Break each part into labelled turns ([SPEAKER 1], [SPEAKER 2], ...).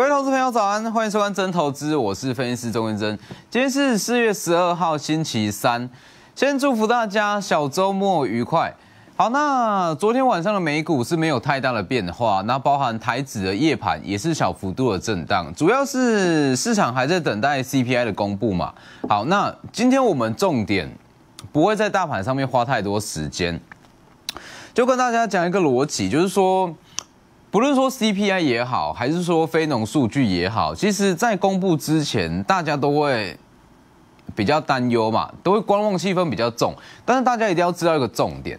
[SPEAKER 1] 各位投资朋友，早安！欢迎收看《真投资》，我是分析师钟元真。今天是四月十二号，星期三。先祝福大家小周末愉快。好，那昨天晚上的美股是没有太大的变化，那包含台指的夜盘也是小幅度的震荡，主要是市场还在等待 CPI 的公布嘛。好，那今天我们重点不会在大盘上面花太多时间，就跟大家讲一个逻辑，就是说。不论说 CPI 也好，还是说非农数据也好，其实在公布之前，大家都会比较担忧嘛，都会观望气氛比较重。但是大家一定要知道一个重点，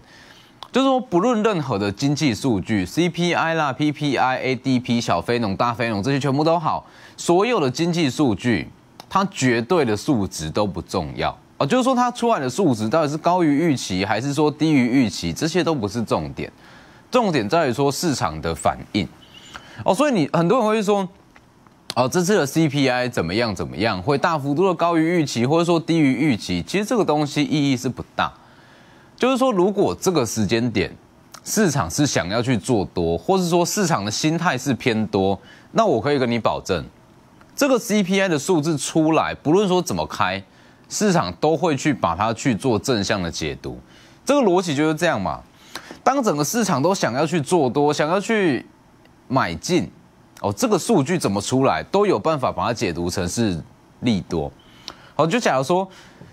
[SPEAKER 1] 就是说不论任何的经济数据，CPI 啦、PPI、ADP、小非农、大非农这些全部都好，所有的经济数据，它绝对的数值都不重要啊。就是说它出来的数值到底是高于预期，还是说低于预期，这些都不是重点。重点在于说市场的反应哦，所以你很多人会说，哦，这次的 CPI 怎么样怎么样，会大幅度的高于预期，或者说低于预期，其实这个东西意义是不大。就是说，如果这个时间点市场是想要去做多，或是说市场的心态是偏多，那我可以跟你保证，这个 CPI 的数字出来，不论说怎么开，市场都会去把它去做正向的解读，这个逻辑就是这样嘛。当整个市场都想要去做多，想要去买进，哦，这个数据怎么出来都有办法把它解读成是利多。好，就假如说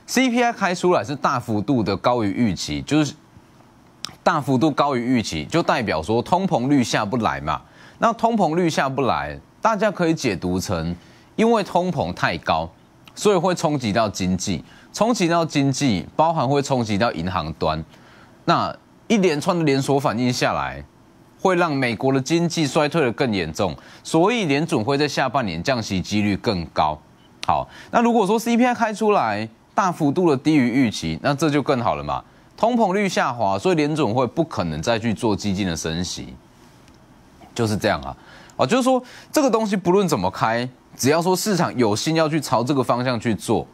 [SPEAKER 1] C P I 开出来是大幅度的高于预期，就是大幅度高于预期，就代表说通膨率下不来嘛。那通膨率下不来，大家可以解读成因为通膨太高，所以会冲击到经济，冲击到经济，包含会冲击到银行端，那。一连串的连锁反应下来，会让美国的经济衰退的更严重，所以联准会在下半年降息几率更高。好，那如果说 CPI 开出来大幅度的低于预期，那这就更好了嘛，通膨率下滑，所以联准会不可能再去做激进的升息，就是这样啊。哦，就是说这个东西不论怎么开，只要说市场有心要去朝这个方向去做，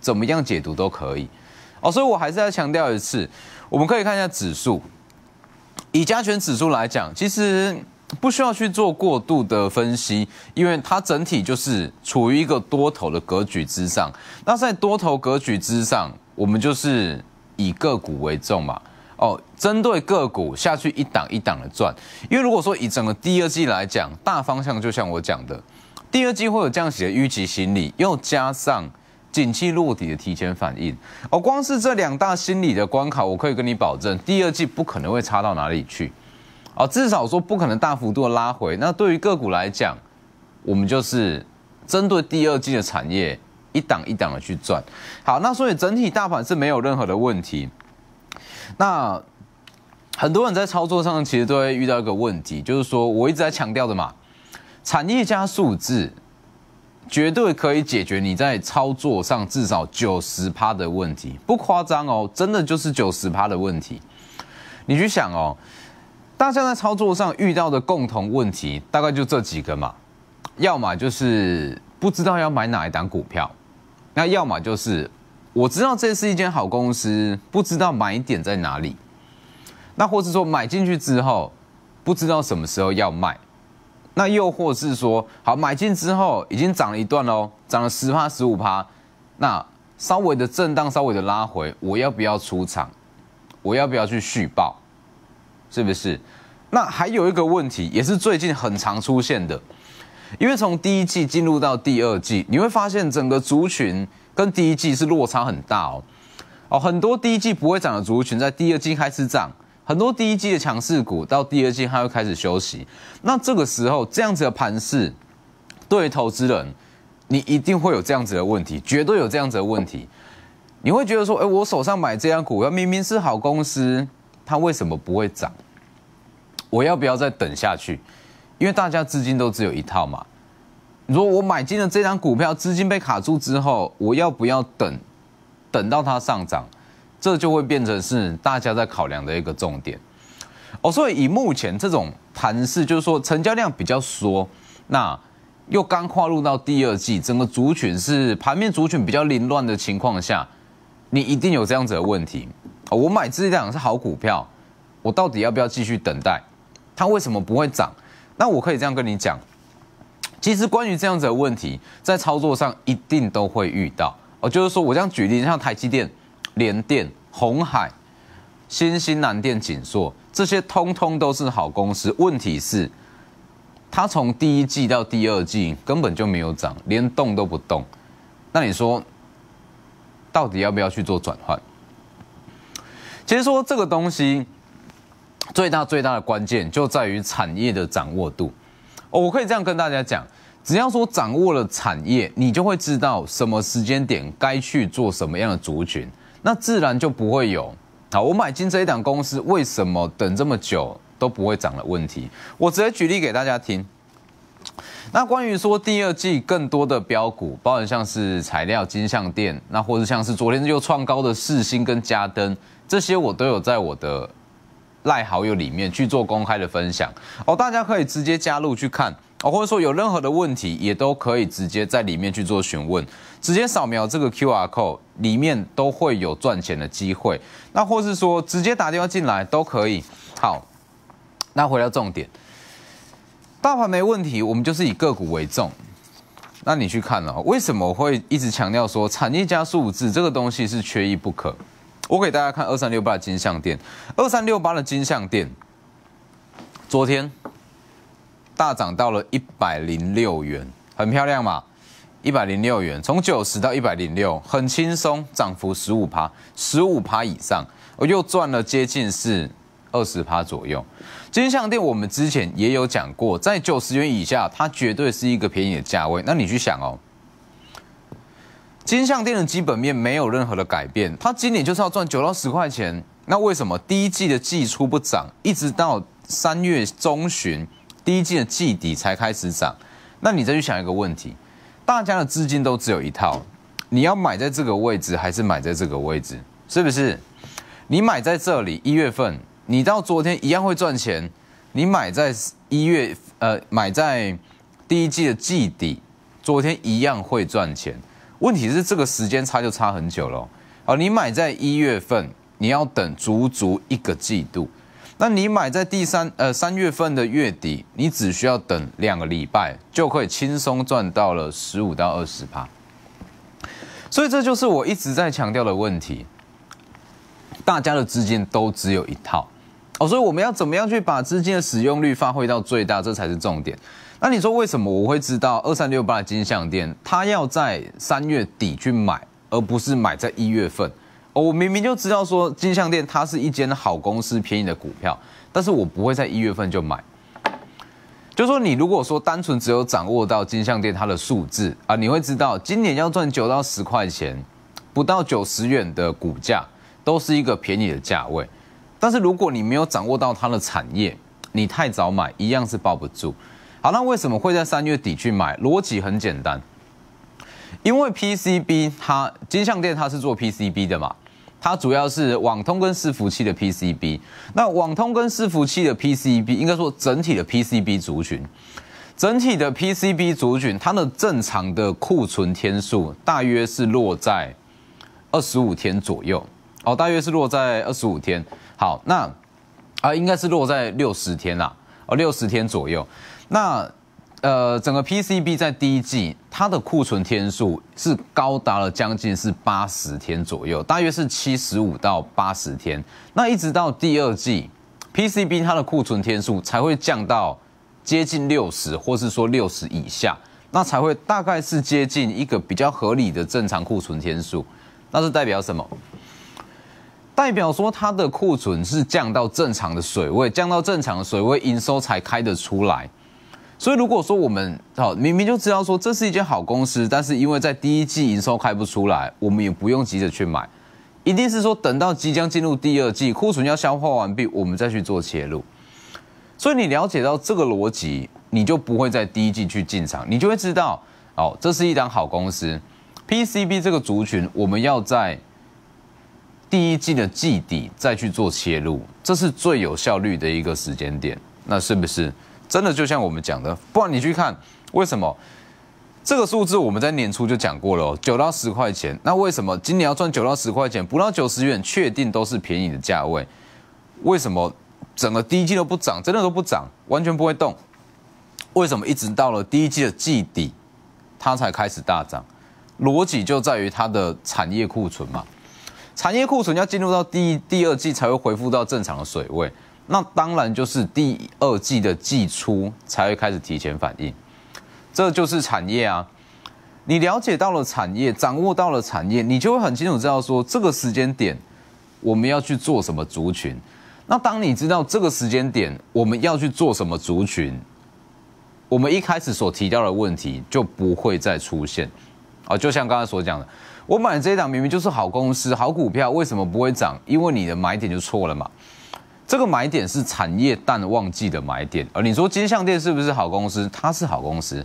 [SPEAKER 1] 怎么样解读都可以。哦，所以我还是要强调一次，我们可以看一下指数，以加权指数来讲，其实不需要去做过度的分析，因为它整体就是处于一个多头的格局之上。那在多头格局之上，我们就是以个股为重嘛。哦，针对个股下去一档一档的赚，因为如果说以整个第二季来讲，大方向就像我讲的，第二季会有降息的预期心理，又加上。景气落底的提前反应，而光是这两大心理的关卡，我可以跟你保证，第二季不可能会差到哪里去，啊，至少说不可能大幅度的拉回。那对于个股来讲，我们就是针对第二季的产业一档一档的去赚。好，那所以整体大盘是没有任何的问题。那很多人在操作上其实都会遇到一个问题，就是说我一直在强调的嘛，产业加数字。绝对可以解决你在操作上至少九十趴的问题，不夸张哦，真的就是九十趴的问题。你去想哦，大家在操作上遇到的共同问题大概就这几个嘛，要么就是不知道要买哪一档股票，那要么就是我知道这是一间好公司，不知道买点在哪里，那或是说买进去之后，不知道什么时候要卖。那又或是说，好买进之后已经涨了一段喽，涨了十趴十五趴，那稍微的震荡，稍微的拉回，我要不要出场？我要不要去续报？是不是？那还有一个问题，也是最近很常出现的，因为从第一季进入到第二季，你会发现整个族群跟第一季是落差很大哦，哦，很多第一季不会涨的族群，在第二季开始涨。很多第一季的强势股到第二季它会开始休息，那这个时候这样子的盘势，对投资人，你一定会有这样子的问题，绝对有这样子的问题，你会觉得说，哎，我手上买这样股，票，明明是好公司，它为什么不会涨？我要不要再等下去？因为大家资金都只有一套嘛。如果我买进了这张股票，资金被卡住之后，我要不要等，等到它上涨？这就会变成是大家在考量的一个重点哦。所以以目前这种盘势，就是说成交量比较缩，那又刚跨入到第二季，整个族群是盘面族群比较凌乱的情况下，你一定有这样子的问题哦。我买这两是好股票，我到底要不要继续等待？它为什么不会涨？那我可以这样跟你讲，其实关于这样子的问题，在操作上一定都会遇到哦。就是说我这样举例，像台积电。联电、红海、新兴南电、景硕，这些通通都是好公司。问题是，它从第一季到第二季根本就没有涨，连动都不动。那你说，到底要不要去做转换？其实说这个东西，最大最大的关键就在于产业的掌握度。我可以这样跟大家讲：只要说掌握了产业，你就会知道什么时间点该去做什么样的族群。那自然就不会有。好，我买进这一档公司，为什么等这么久都不会涨的问题？我直接举例给大家听。那关于说第二季更多的标股，包含像是材料、金相店，那或者像是昨天又创高的四星跟佳登，这些我都有在我的赖好友里面去做公开的分享哦，大家可以直接加入去看。哦，或者说有任何的问题，也都可以直接在里面去做询问，直接扫描这个 Q R code 里面都会有赚钱的机会。那或是说直接打电话进来都可以。好，那回到重点，大盘没问题，我们就是以个股为重。那你去看了，为什么会一直强调说产业加数字这个东西是缺一不可？我给大家看二三六八金项店，二三六八的金项店，昨天。大涨到了一百零六元，很漂亮嘛！一百零六元，从九十到一百零六，很轻松，涨幅十五趴，十五趴以上，我又赚了接近是二十趴左右。金相店我们之前也有讲过，在九十元以下，它绝对是一个便宜的价位。那你去想哦，金相店的基本面没有任何的改变，它今年就是要赚九到十块钱。那为什么第一季的季初不涨，一直到三月中旬？第一季的季底才开始涨，那你再去想一个问题：大家的资金都只有一套，你要买在这个位置还是买在这个位置？是不是？你买在这里一月份，你到昨天一样会赚钱；你买在一月，呃，买在第一季的季底，昨天一样会赚钱。问题是这个时间差就差很久了。哦，你买在一月份，你要等足足一个季度。那你买在第三呃三月份的月底，你只需要等两个礼拜，就可以轻松赚到了十五到二十趴。所以这就是我一直在强调的问题，大家的资金都只有一套，哦，所以我们要怎么样去把资金的使用率发挥到最大，这才是重点。那你说为什么我会知道二三六八金项店，他要在三月底去买，而不是买在一月份？我明明就知道说金项店它是一间好公司便宜的股票，但是我不会在一月份就买。就说你如果说单纯只有掌握到金项店它的数字啊，你会知道今年要赚九到十块钱，不到九十元的股价都是一个便宜的价位。但是如果你没有掌握到它的产业，你太早买一样是抱不住。好，那为什么会在三月底去买？逻辑很简单，因为 PCB 它金项店它是做 PCB 的嘛。它主要是网通跟伺服器的 PCB，那网通跟伺服器的 PCB，应该说整体的 PCB 族群，整体的 PCB 族群，它的正常的库存天数大约是落在二十五天左右，哦，大约是落在二十五天。好，那啊，应该是落在六十天啦，哦，六十天左右。那呃，整个 PCB 在第一季，它的库存天数是高达了将近是八十天左右，大约是七十五到八十天。那一直到第二季，PCB 它的库存天数才会降到接近六十，或是说六十以下，那才会大概是接近一个比较合理的正常库存天数。那是代表什么？代表说它的库存是降到正常的水位，降到正常的水位，营收才开得出来。所以如果说我们好，明明就知道说这是一间好公司，但是因为在第一季营收开不出来，我们也不用急着去买，一定是说等到即将进入第二季，库存要消化完毕，我们再去做切入。所以你了解到这个逻辑，你就不会在第一季去进场，你就会知道哦，这是一档好公司。PCB 这个族群，我们要在第一季的季底再去做切入，这是最有效率的一个时间点。那是不是？真的就像我们讲的，不然你去看，为什么这个数字我们在年初就讲过了，九到十块钱？那为什么今年要赚九到十块钱，不到九十元，确定都是便宜的价位？为什么整个第一季都不涨，真的都不涨，完全不会动？为什么一直到了第一季的季底，它才开始大涨？逻辑就在于它的产业库存嘛，产业库存要进入到第第二季才会恢复到正常的水位。那当然就是第二季的季初才会开始提前反应，这就是产业啊！你了解到了产业，掌握到了产业，你就会很清楚知道说这个时间点我们要去做什么族群。那当你知道这个时间点我们要去做什么族群，我们一开始所提到的问题就不会再出现。啊，就像刚才所讲的，我买的这一档明明就是好公司、好股票，为什么不会涨？因为你的买点就错了嘛。这个买点是产业淡旺季的买点，而你说金项店是不是好公司？它是好公司，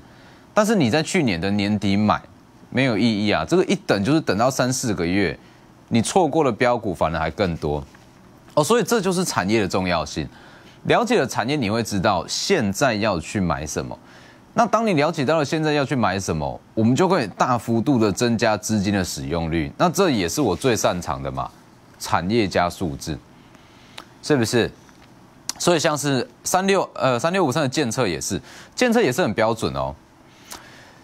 [SPEAKER 1] 但是你在去年的年底买没有意义啊！这个一等就是等到三四个月，你错过了标股，反而还更多哦。所以这就是产业的重要性。了解了产业，你会知道现在要去买什么。那当你了解到了现在要去买什么，我们就会大幅度的增加资金的使用率。那这也是我最擅长的嘛，产业加数字。是不是？所以像是三六呃三六五三的建测也是，建测也是很标准哦。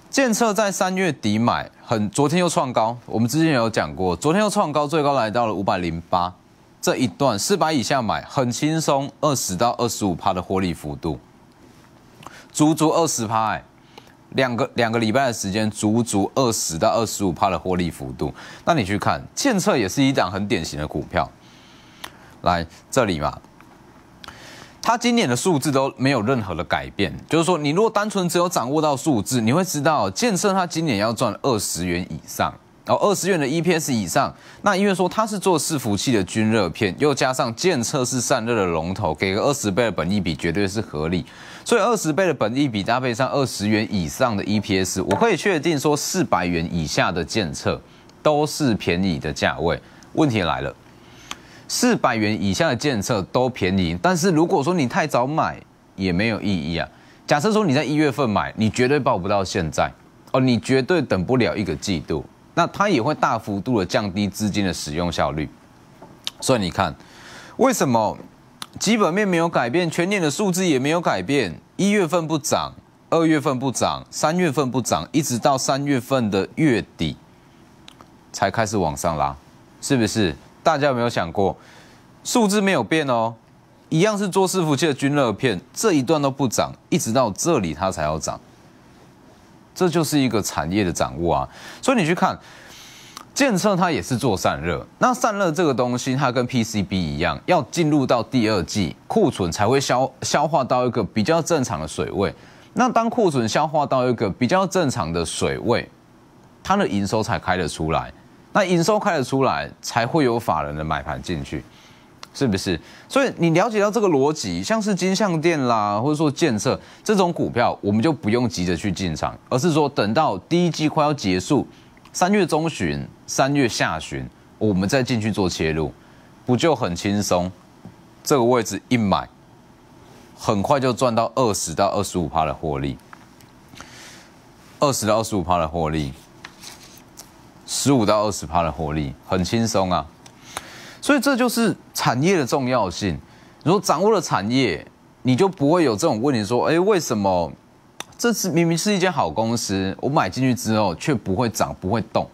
[SPEAKER 1] 建测在三月底买，很昨天又创高，我们之前有讲过，昨天又创高，最高来到了五百零八，这一段四百以下买很轻松，二十到二十五趴的获利幅度，足足二十趴哎，两个两个礼拜的时间，足足二十到二十五趴的获利幅度。那你去看建测也是一档很典型的股票。来这里嘛，它今年的数字都没有任何的改变，就是说，你如果单纯只有掌握到数字，你会知道建测它今年要赚二十元以上，然后二十元的 EPS 以上，那因为说它是做伺服器的均热片，又加上建测是散热的龙头，给个二十倍的本益比绝对是合理，所以二十倍的本益比搭配上二十元以上的 EPS，我可以确定说四百元以下的建测都是便宜的价位。问题来了。四百元以下的建测都便宜，但是如果说你太早买，也没有意义啊。假设说你在一月份买，你绝对报不到现在，哦，你绝对等不了一个季度，那它也会大幅度的降低资金的使用效率。所以你看，为什么基本面没有改变，全年的数字也没有改变？一月份不涨，二月份不涨，三月份不涨，一直到三月份的月底才开始往上拉，是不是？大家有没有想过，数字没有变哦，一样是做伺服器的均热片，这一段都不涨，一直到这里它才要涨，这就是一个产业的掌握啊。所以你去看，建设它也是做散热，那散热这个东西它跟 PCB 一样，要进入到第二季库存才会消消化到一个比较正常的水位。那当库存消化到一个比较正常的水位，它的营收才开得出来。那营收开得出来，才会有法人的买盘进去，是不是？所以你了解到这个逻辑，像是金项店啦，或者说建设这种股票，我们就不用急着去进场，而是说等到第一季快要结束，三月中旬、三月下旬，我们再进去做切入，不就很轻松？这个位置一买，很快就赚到二十到二十五趴的获利，二十到二十五趴的获利。十五到二十趴的获利很轻松啊，所以这就是产业的重要性。如果掌握了产业，你就不会有这种问题。说，哎，为什么这次明明是一间好公司，我买进去之后却不会涨，不会动？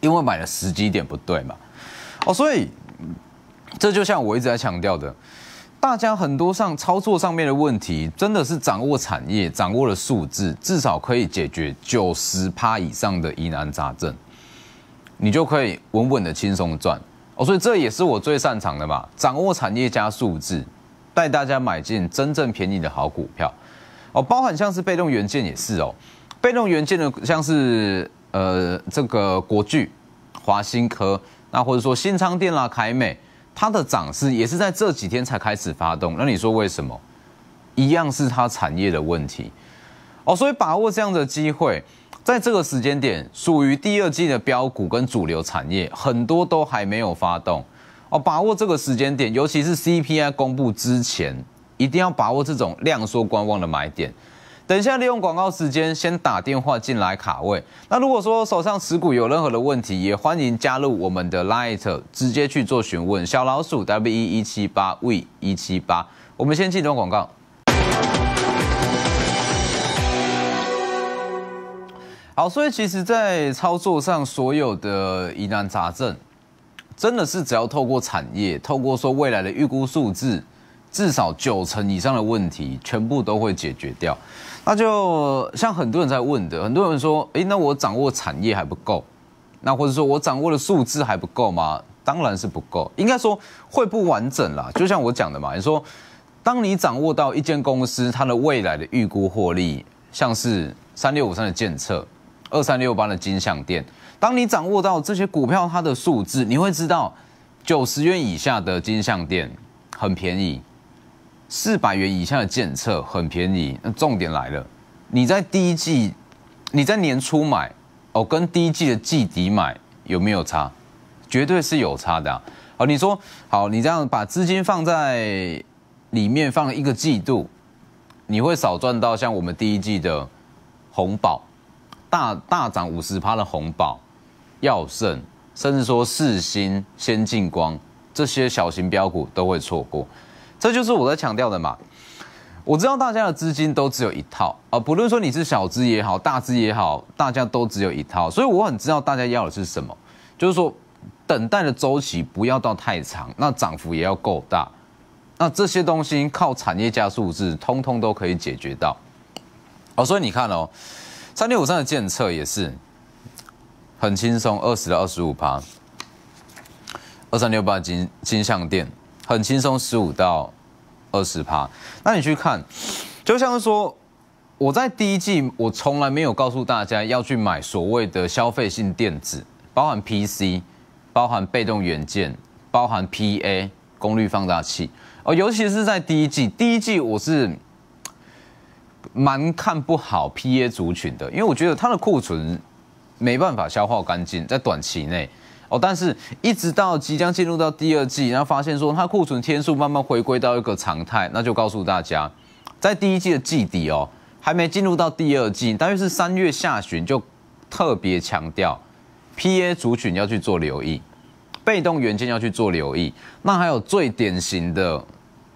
[SPEAKER 1] 因为买的时机点不对嘛。哦，所以这就像我一直在强调的。大家很多上操作上面的问题，真的是掌握产业，掌握了数字，至少可以解决九十趴以上的疑难杂症，你就可以稳稳的轻松赚。哦，所以这也是我最擅长的嘛，掌握产业加数字，带大家买进真正便宜的好股票。哦，包含像是被动元件也是哦，被动元件的像是呃这个国巨、华新科，那或者说新昌店啦、凯美。它的涨势也是在这几天才开始发动，那你说为什么？一样是它产业的问题哦，所以把握这样的机会，在这个时间点，属于第二季的标股跟主流产业很多都还没有发动哦，把握这个时间点，尤其是 CPI 公布之前，一定要把握这种量缩观望的买点。等一下，利用广告时间先打电话进来卡位。那如果说手上持股有任何的问题，也欢迎加入我们的 Light，直接去做询问。小老鼠 W 一一七八 V 一七八，我们先一段广告。好，所以其实，在操作上，所有的疑难杂症，真的是只要透过产业，透过说未来的预估数字，至少九成以上的问题，全部都会解决掉。那就像很多人在问的，很多人说：“哎，那我掌握产业还不够，那或者说我掌握的数字还不够吗？”当然是不够，应该说会不完整啦。就像我讲的嘛，你说，当你掌握到一间公司它的未来的预估获利，像是三六五三的建测，二三六八的金像店，当你掌握到这些股票它的数字，你会知道九十元以下的金像店很便宜。四百元以下的检测很便宜，那重点来了，你在第一季，你在年初买，哦，跟第一季的季底买有没有差？绝对是有差的啊！哦，你说好，你这样把资金放在里面放一个季度，你会少赚到像我们第一季的红宝，大大涨五十趴的红宝，药盛，甚至说四星、先进光这些小型标股都会错过。这就是我在强调的嘛！我知道大家的资金都只有一套啊，不论说你是小资也好，大资也好，大家都只有一套，所以我很知道大家要的是什么，就是说等待的周期不要到太长，那涨幅也要够大，那这些东西靠产业加数字，通通都可以解决到。哦，所以你看哦，三六五三的建测也是很轻松，二十到二十五趴，二三六八金金象店。很轻松，十五到二十趴。那你去看，就像是说，我在第一季，我从来没有告诉大家要去买所谓的消费性电子，包含 PC，包含被动元件，包含 PA 功率放大器。哦，尤其是在第一季，第一季我是蛮看不好 PA 族群的，因为我觉得它的库存没办法消化干净，在短期内。哦，但是一直到即将进入到第二季，然后发现说它库存天数慢慢回归到一个常态，那就告诉大家，在第一季的季底哦，还没进入到第二季，大约是三月下旬就特别强调，PA 族群要去做留意，被动元件要去做留意，那还有最典型的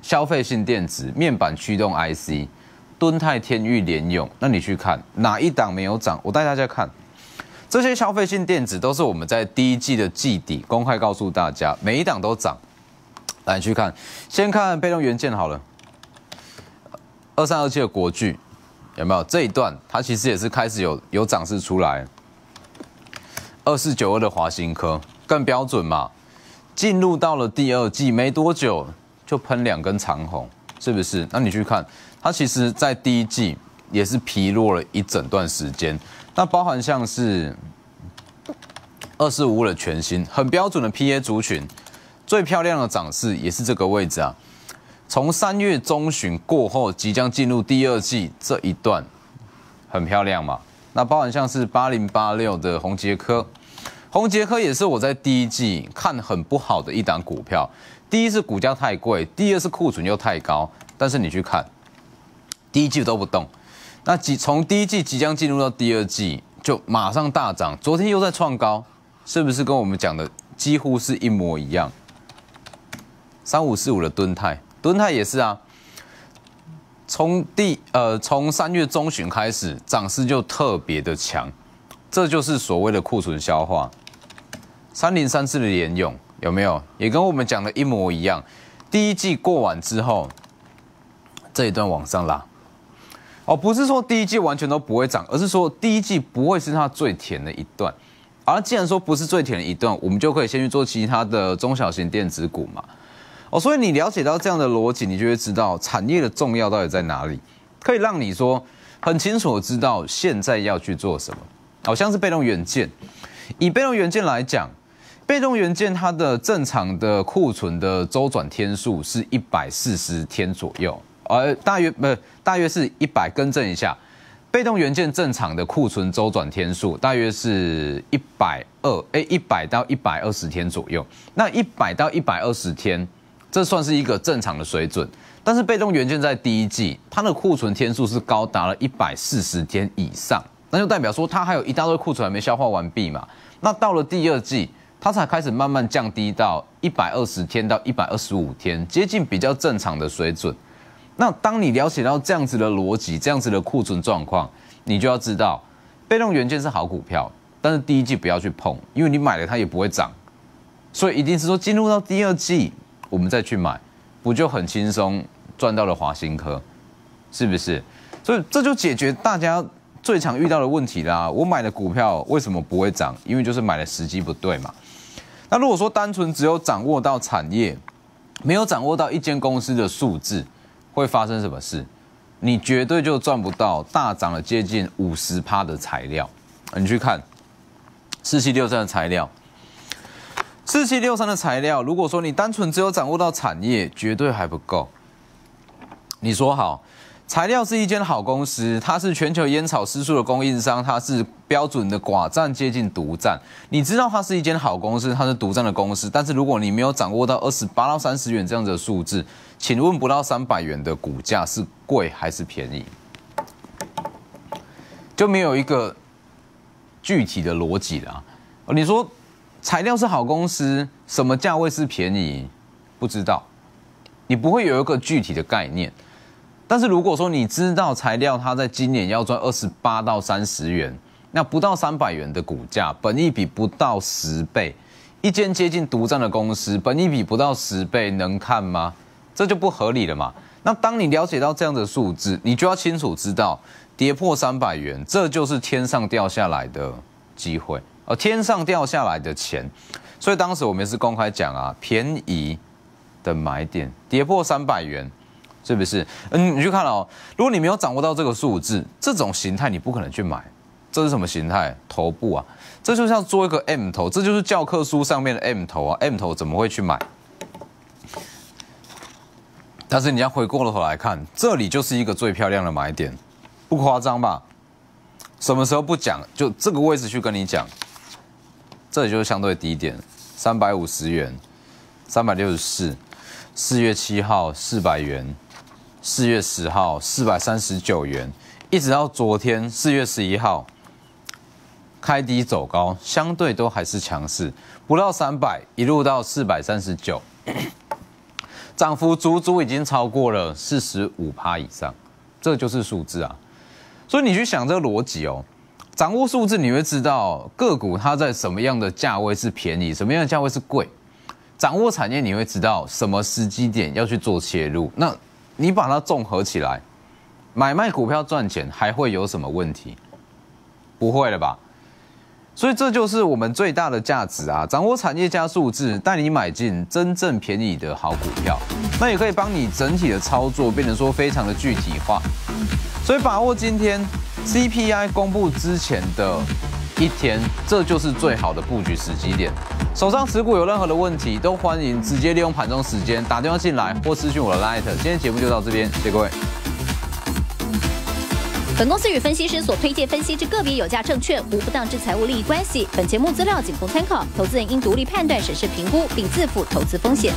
[SPEAKER 1] 消费性电子面板驱动 IC，敦泰天域联用，那你去看哪一档没有涨，我带大家看。这些消费性电子都是我们在第一季的季底公开告诉大家，每一档都涨。来，你去看，先看被动元件好了。二三二七的国巨，有没有这一段？它其实也是开始有有涨势出来。二四九二的华新科更标准嘛，进入到了第二季没多久就喷两根长虹，是不是？那你去看，它其实在第一季也是疲弱了一整段时间。那包含像是二四五的全新，很标准的 P A 族群，最漂亮的涨势也是这个位置啊。从三月中旬过后，即将进入第二季这一段，很漂亮嘛。那包含像是八零八六的红杰科，红杰科也是我在第一季看很不好的一档股票。第一是股价太贵，第二是库存又太高。但是你去看，第一季都不动。那即从第一季即将进入到第二季，就马上大涨，昨天又在创高，是不是跟我们讲的几乎是一模一样？三五四五的吨泰，吨泰也是啊，从第呃从三月中旬开始，涨势就特别的强，这就是所谓的库存消化。三零三四的延用有没有？也跟我们讲的一模一样，第一季过完之后，这一段往上拉。哦，不是说第一季完全都不会涨，而是说第一季不会是它最甜的一段。而既然说不是最甜的一段，我们就可以先去做其他的中小型电子股嘛。哦，所以你了解到这样的逻辑，你就会知道产业的重要到底在哪里，可以让你说很清楚知道现在要去做什么。好像是被动元件。以被动元件来讲，被动元件它的正常的库存的周转天数是一百四十天左右。呃，大约不，大约是一百，更正一下，被动元件正常的库存周转天数大约是一百二，哎，一百到一百二十天左右。那一百到一百二十天，这算是一个正常的水准。但是被动元件在第一季，它的库存天数是高达了一百四十天以上，那就代表说它还有一大堆库存还没消化完毕嘛。那到了第二季，它才开始慢慢降低到一百二十天到一百二十五天，接近比较正常的水准。那当你了解到这样子的逻辑，这样子的库存状况，你就要知道，被动元件是好股票，但是第一季不要去碰，因为你买了它也不会涨，所以一定是说进入到第二季我们再去买，不就很轻松赚到了华新科，是不是？所以这就解决大家最常遇到的问题啦。我买的股票为什么不会涨？因为就是买的时机不对嘛。那如果说单纯只有掌握到产业，没有掌握到一间公司的数字。会发生什么事？你绝对就赚不到大涨了接近五十趴的材料。你去看四七六三的材料，四七六三的材料，如果说你单纯只有掌握到产业，绝对还不够。你说好？材料是一间好公司，它是全球烟草丝束的供应商，它是标准的寡占接近独占。你知道它是一间好公司，它是独占的公司，但是如果你没有掌握到二十八到三十元这样子的数字，请问不到三百元的股价是贵还是便宜？就没有一个具体的逻辑啦。你说材料是好公司，什么价位是便宜？不知道，你不会有一个具体的概念。但是如果说你知道材料它在今年要赚二十八到三十元，那不到三百元的股价，本一比不到十倍，一间接近独占的公司，本一比不到十倍，能看吗？这就不合理了嘛。那当你了解到这样的数字，你就要清楚知道，跌破三百元，这就是天上掉下来的机会，而天上掉下来的钱。所以当时我们是公开讲啊，便宜的买点，跌破三百元。是不是？嗯，你去看哦。如果你没有掌握到这个数字，这种形态你不可能去买。这是什么形态？头部啊！这就像做一个 M 头，这就是教科书上面的 M 头啊。M 头怎么会去买？但是你要回过了头来看，这里就是一个最漂亮的买点，不夸张吧？什么时候不讲？就这个位置去跟你讲，这里就是相对低点，三百五十元，三百六十四，四月七号四百元。四月十号四百三十九元，一直到昨天四月十一号，开低走高，相对都还是强势，不到三百一路到四百三十九，涨幅足足已经超过了四十五趴以上，这就是数字啊！所以你去想这个逻辑哦，掌握数字你会知道个股它在什么样的价位是便宜，什么样的价位是贵；掌握产业你会知道什么时机点要去做切入那。你把它综合起来，买卖股票赚钱还会有什么问题？不会了吧？所以这就是我们最大的价值啊！掌握产业加数字，带你买进真正便宜的好股票，那也可以帮你整体的操作变得说非常的具体化。所以把握今天 CPI 公布之前的。一天，这就是最好的布局时机点。手上持股有任何的问题，都欢迎直接利用盘中时间打电话进来或咨询我的 l i g h t 今天节目就到这边，谢谢各位。本公司与分析师所推荐分析之个别有价证券无不当之财务利益关系。本节目资料仅供参考，投资人应独立判断、审视、评估，并自负投资风险。